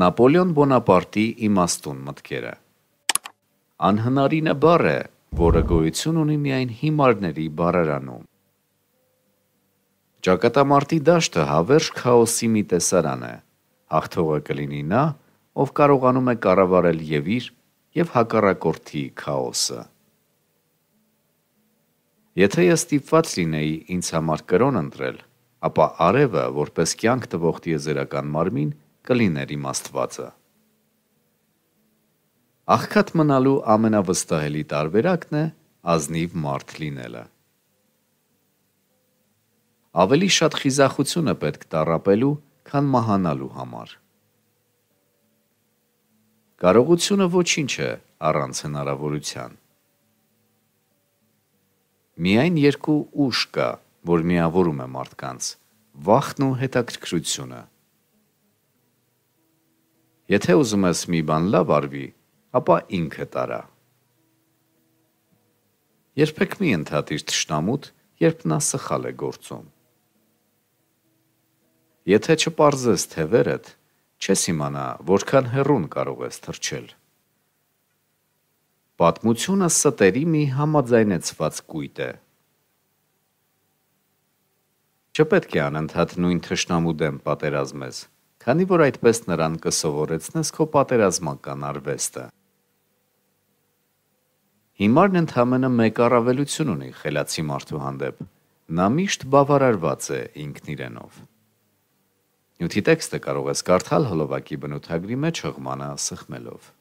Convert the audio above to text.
Նապոլեոն Բոնապարտի իմաստուն մտքերը Անհնարինը բառ է, որը գոյություն ունի միայն հիմարների բառարանում։ Ճակատամարտի դաշտը հավերժ քաոսի մի տեսարան է։ Հաղթողը կլինի նա, ով կարողանում է կառավարել եւ իր եւ հակառակորդի քաոսը։ Եթե ես ստիպված լինեի ինձ համար կրոն ընտրել, ապա արևը, որպես կյանք տվող դիեզերական մարմին, կլիներ իմ Աստվածը։ Աղքատ մնալու ամենավստահելի տարբերակն է ազնիվ մարդ լինելը։ Ավելի շատ խիզախությունը պետք տարապելու, քան մահանալու համար։ Կարողությունը ոչինչ է առանց հնարավորության։ Միայն երկու ուժ կա, որ միավորում է մարդկանց՝ վախն ու հետաքրքրությունը։ Եթե ուզում ես մի բան լավ արվի, ապա ինքը տարա։ Երբեք մի ընդհատիր ճշտամուտ, երբ նա սխալ է գործում։ Եթե չպարզես թևերդ, չես իմանա, որքան հերուն կարող ես թրջել։ Պատմությունը ստերի մի համաձայնեցված կույտ է։ Չպետք է անընդհատ նույն թշնամու դեմ պատերազմես, քանի որ այդպես նրան կսովորեցնես քո պատերազմական արվեստը։ Հիմարն ընդհանրը մեկ առավելություն ունի խելացի մարդու հանդեպ։ Նա միշտ բավարարված է ինքն իրենով։ Նյութի տեքստը կարող ես կարդալ հոլովակի բնութագրի մեջ հղմանը սխմելով։